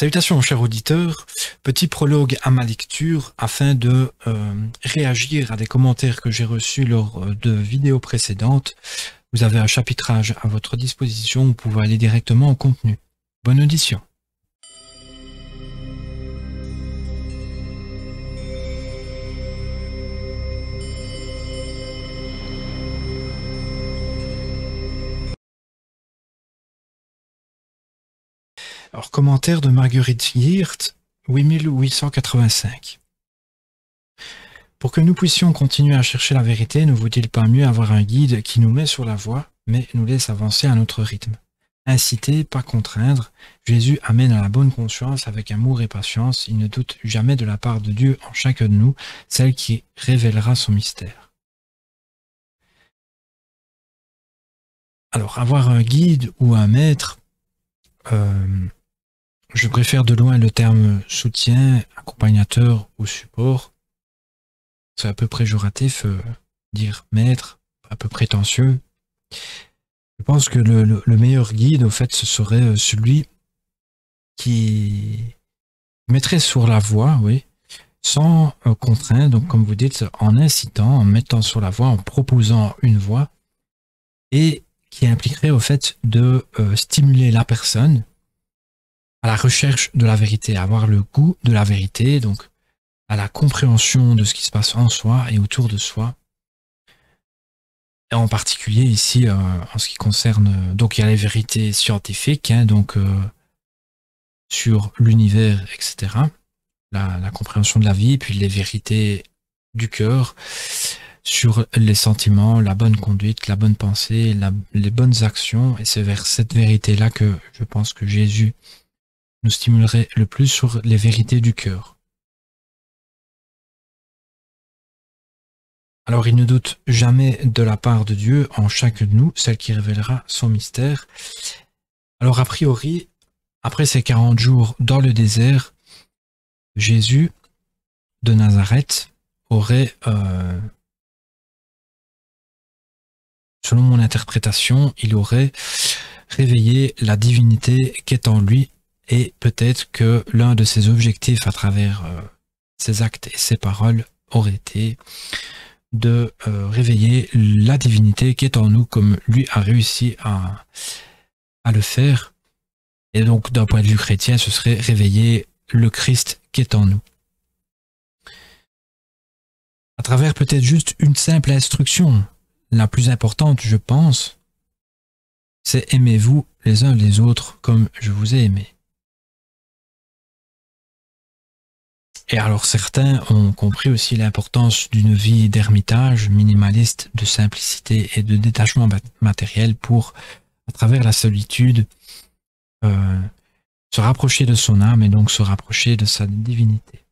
Salutations, chers auditeurs. Petit prologue à ma lecture afin de euh, réagir à des commentaires que j'ai reçus lors euh, de vidéos précédentes. Vous avez un chapitrage à votre disposition, vous pouvez aller directement au contenu. Bonne audition. Alors, commentaire de Marguerite Yirt, 8885. Pour que nous puissions continuer à chercher la vérité, ne vaut-il pas mieux avoir un guide qui nous met sur la voie, mais nous laisse avancer à notre rythme Inciter, pas contraindre, Jésus amène à la bonne conscience avec amour et patience, il ne doute jamais de la part de Dieu en chacun de nous, celle qui révélera son mystère. Alors avoir un guide ou un maître, euh, je préfère de loin le terme soutien, accompagnateur ou support. C'est un peu près juratif, euh, dire maître, un peu prétentieux. Je pense que le, le, meilleur guide, au fait, ce serait euh, celui qui mettrait sur la voie, oui, sans euh, contrainte. donc comme vous dites, en incitant, en mettant sur la voie, en proposant une voie, et qui impliquerait au fait de stimuler la personne à la recherche de la vérité, à avoir le goût de la vérité, donc à la compréhension de ce qui se passe en soi et autour de soi. Et en particulier ici, euh, en ce qui concerne, donc il y a les vérités scientifiques, hein, donc euh, sur l'univers, etc. La, compréhension de la vie, puis les vérités du cœur sur les sentiments, la bonne conduite, la bonne pensée, les bonnes actions. Et c'est vers cette vérité-là que je pense que Jésus nous stimulerait le plus sur les vérités du cœur. Alors il ne doute jamais de la part de Dieu en chacun de nous, celle qui révélera son mystère. Alors a priori, après ces 40 jours dans le désert, Jésus de Nazareth aurait, euh, selon mon interprétation, il aurait réveillé la divinité qu'est en lui et peut-être que l'un de ses objectifs à travers euh, ses actes et ses paroles aurait été de euh, réveiller la divinité qui est en nous comme lui a réussi à, à le faire. Et donc d'un point de vue chrétien, ce serait réveiller le Christ qui est en nous. À travers peut-être juste une simple instruction, la plus importante je pense, c'est aimez-vous les uns les autres comme je vous ai aimé. Et alors certains ont compris aussi l'importance d'une vie d'ermitage minimaliste, de simplicité et de détachement matériel pour, à travers la solitude, euh, se rapprocher de son âme et donc se rapprocher de sa divinité.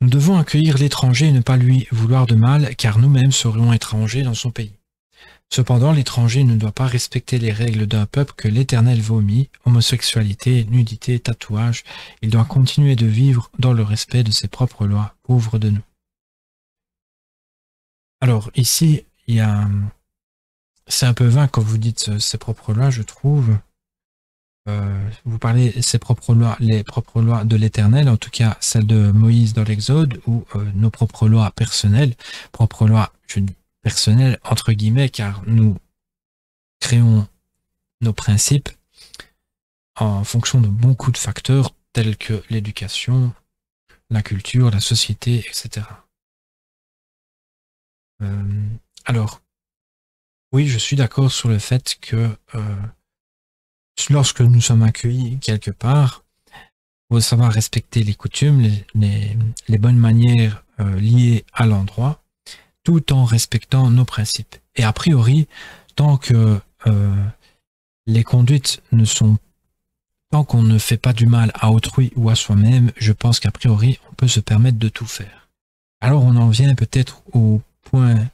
Nous devons accueillir l'étranger et ne pas lui vouloir de mal, car nous-mêmes serions étrangers dans son pays. Cependant, l'étranger ne doit pas respecter les règles d'un peuple que l'Éternel vomit, homosexualité, nudité, tatouage. Il doit continuer de vivre dans le respect de ses propres lois. ouvre de nous. Alors ici, il y a... C'est un peu vain quand vous dites ses euh, propres lois, je trouve. Euh, vous parlez ses propres lois, les propres lois de l'Éternel, en tout cas celles de Moïse dans l'Exode, ou euh, nos propres lois personnelles, propres lois, je personnel, entre guillemets, car nous créons nos principes en fonction de beaucoup de facteurs tels que l'éducation, la culture, la société, etc. Euh, alors, oui, je suis d'accord sur le fait que euh, lorsque nous sommes accueillis quelque part, il faut savoir respecter les coutumes, les, bonnes manières euh, liées à l'endroit, tout en respectant nos principes. Et a priori, tant que euh, les conduites ne sont tant qu'on ne fait pas du mal à autrui ou à soi-même, je pense qu'a priori on peut se permettre de tout faire. Alors on en vient peut-être au point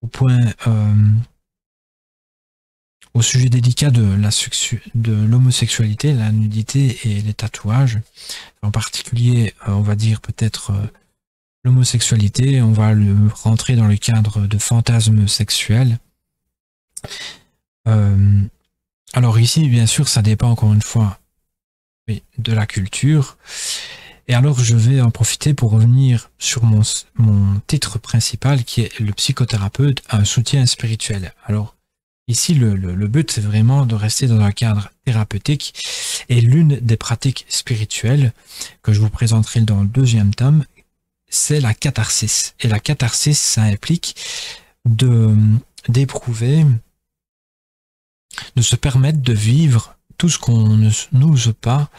au point euh, au sujet délicat de l'homosexualité, la, nudité et les tatouages. En particulier, euh, on va dire peut-être euh, l'homosexualité, on va le rentrer dans le cadre de fantasmes sexuels. Euh, alors ici, bien sûr, ça dépend encore une fois de la culture. Et alors, je vais en profiter pour revenir sur mon, mon titre principal qui est le psychothérapeute, un soutien spirituel. Alors, Ici, le, but, c'est vraiment de rester dans un cadre thérapeutique et l'une des pratiques spirituelles que je vous présenterai dans le deuxième tome, c'est la catharsis. Et la catharsis, ça implique de d'éprouver, de se permettre de vivre tout ce qu'on ne n'ose pas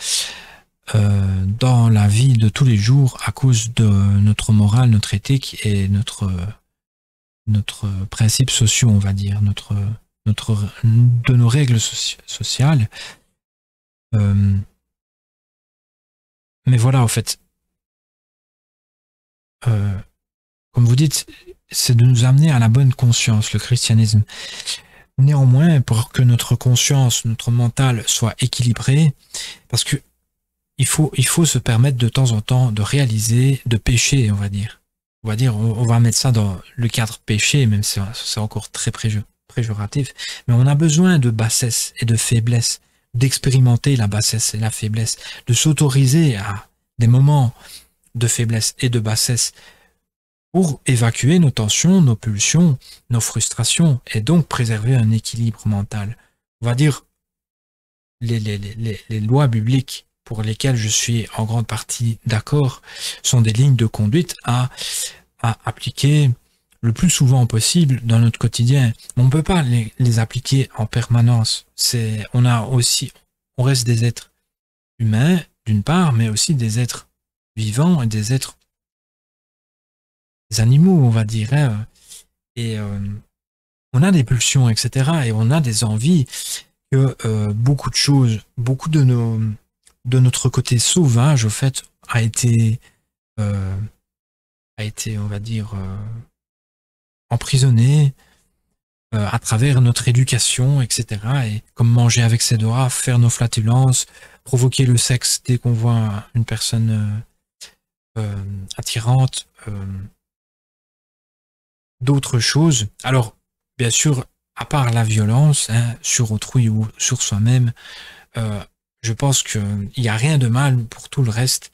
euh, dans la vie de tous les jours à cause de notre morale, notre éthique et notre, notre principe sociaux, on va dire, notre, notre, de nos règles sociales. Euh, mais voilà, en fait, euh, comme vous dites, c'est de nous amener à la bonne conscience, le christianisme. Néanmoins, pour que notre conscience, notre mental soit équilibré, parce que il faut, il faut se permettre de temps en temps de réaliser, de pécher, on va dire. On va dire, on, va mettre ça dans le cadre péché, même si c'est encore très préjugé mais on a besoin de bassesse et de faiblesse, d'expérimenter la bassesse et la faiblesse, de s'autoriser à des moments de faiblesse et de bassesse pour évacuer nos tensions, nos pulsions, nos frustrations et donc préserver un équilibre mental. On va dire les, les, lois bibliques pour lesquelles je suis en grande partie d'accord sont des lignes de conduite à, à appliquer le plus souvent possible dans notre quotidien. On ne peut pas les, appliquer en permanence. C'est, on a aussi, on reste des êtres humains d'une part, mais aussi des êtres vivants et des êtres animaux, on va dire. Hein. Et euh, on a des pulsions, etc. Et on a des envies que euh, beaucoup de choses, beaucoup de nos, de notre côté sauvage, au fait, a été, euh, a été, on va dire emprisonnés euh, à travers notre éducation, etc. Et comme manger avec ses doigts, faire nos flatulences, provoquer le sexe dès qu'on voit une personne euh, euh, attirante, d'autres choses. Alors, bien sûr, à part la violence, hein, sur autrui ou sur soi-même, je pense qu'il n'y a rien de mal pour tout le reste.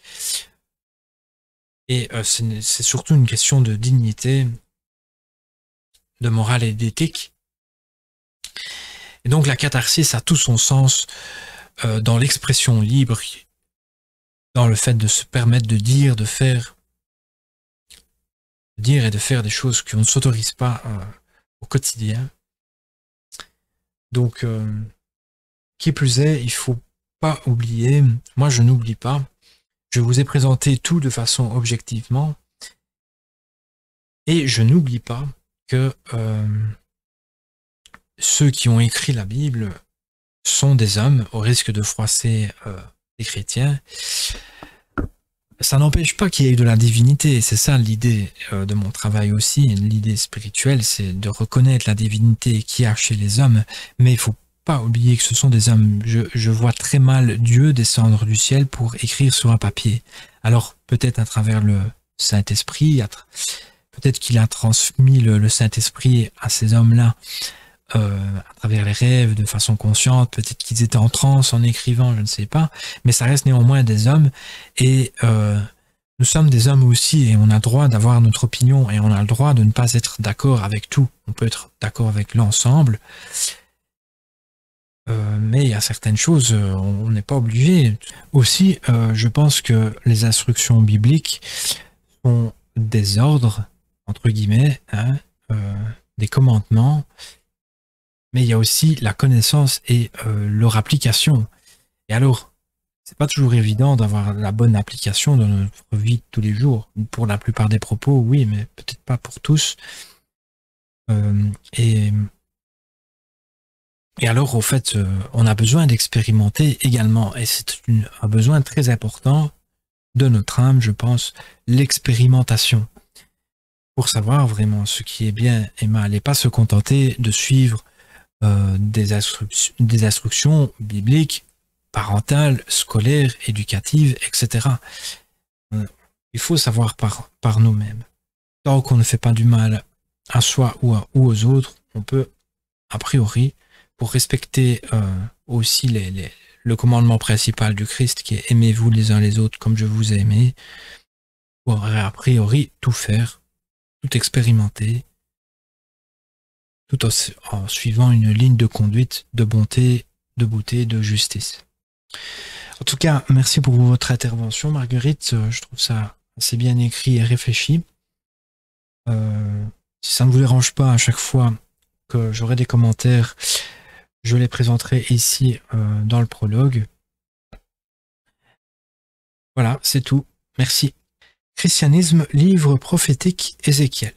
Et c'est surtout une question de dignité de morale et d'éthique. Et donc la catharsis a tout son sens euh, dans l'expression libre, dans le fait de se permettre de dire, de faire, de dire et de faire des choses qu'on ne s'autorise pas euh, au quotidien. Donc, euh, qui plus est, il faut pas oublier, moi je n'oublie pas, je vous ai présenté tout de façon objectivement, et je n'oublie pas que euh, ceux qui ont écrit la Bible sont des hommes, au risque de froisser euh, les chrétiens. Ça n'empêche pas qu'il y ait de la divinité, c'est ça l'idée euh, de mon travail aussi, l'idée spirituelle, c'est de reconnaître la divinité qui a chez les hommes, mais il faut pas oublier que ce sont des hommes. Je, je, vois très mal Dieu descendre du ciel pour écrire sur un papier. Alors peut-être à travers le Saint-Esprit, Peut-être qu'il a transmis le, Saint-Esprit à ces hommes-là euh, à travers les rêves, de façon consciente, peut-être qu'ils étaient en transe en écrivant, je ne sais pas, mais ça reste néanmoins des hommes, et euh, nous sommes des hommes aussi, et on a le droit d'avoir notre opinion, et on a le droit de ne pas être d'accord avec tout, on peut être d'accord avec l'ensemble, euh, mais il y a certaines choses, on n'est pas obligé. Aussi, je pense que les instructions bibliques sont des ordres, entre guillemets, hein, euh, des commandements, mais il y a aussi la connaissance et euh, leur application. Et alors, c'est pas toujours évident d'avoir la bonne application dans notre vie de tous les jours. Pour la plupart des propos, oui, mais peut-être pas pour tous. Euh, et, alors, au fait, on a besoin d'expérimenter également, et c'est un besoin très important de notre âme, je pense, l'expérimentation pour savoir vraiment ce qui est bien et mal et pas se contenter de suivre euh, des, instructions, bibliques, parentales, scolaires, éducatives, etc. Euh, il faut savoir par, par nous-mêmes. Tant qu'on ne fait pas du mal à soi ou, aux autres, on peut, a priori, pour respecter euh, aussi le commandement principal du Christ qui est aimez-vous les uns les autres comme je vous ai aimé, on aurait a priori tout faire tout expérimenté, tout en, en, suivant une ligne de conduite de bonté, de beauté, de justice. En tout cas, merci pour votre intervention, Marguerite. Euh, je trouve ça assez bien écrit et réfléchi. Euh, si ça ne vous dérange pas à chaque fois que j'aurai des commentaires, je les présenterai ici euh, dans le prologue. Voilà, c'est tout. Merci. Christianisme, livre prophétique, Ézéchiel.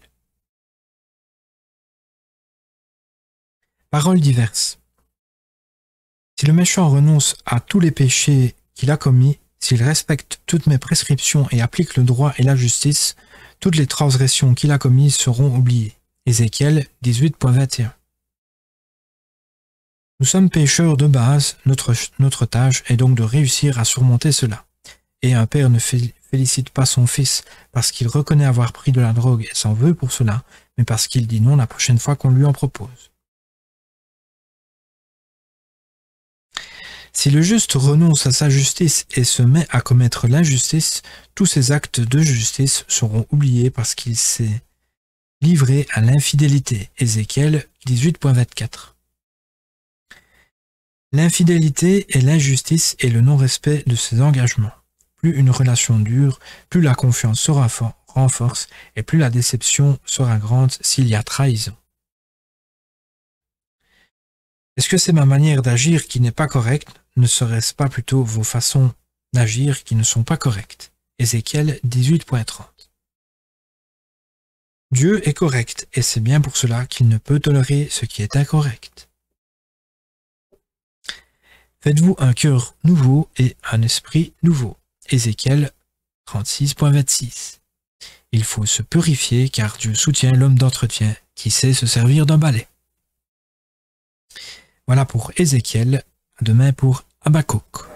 Paroles diverses. Si le méchant renonce à tous les péchés qu'il a commis, s'il respecte toutes mes prescriptions et applique le droit et la justice, toutes les transgressions qu'il a commises seront oubliées. Ézéchiel 18.21 Nous sommes pécheurs de base, notre, notre tâche est donc de réussir à surmonter cela. Et un père ne fait félicite pas son fils parce qu'il reconnaît avoir pris de la drogue et s'en veut pour cela, mais parce qu'il dit non la prochaine fois qu'on lui en propose. Si le juste renonce à sa justice et se met à commettre l'injustice, tous ses actes de justice seront oubliés parce qu'il s'est livré à l'infidélité. Ézéchiel 18.24. L'infidélité et l'injustice et le non-respect de ses engagements plus une relation dure, plus la confiance sera renforce et plus la déception sera grande s'il y a trahison. Est-ce que c'est ma manière d'agir qui n'est pas correcte Ne serait-ce pas plutôt vos façons d'agir qui ne sont pas correctes Ézéchiel 18.30 Dieu est correct et c'est bien pour cela qu'il ne peut tolérer ce qui est incorrect. Faites-vous un cœur nouveau et un esprit nouveau. Ézéchiel 36.26. Il faut se purifier car Dieu soutient l'homme d'entretien qui sait se servir d'un balai. Voilà pour Ézéchiel, demain pour Habacuc.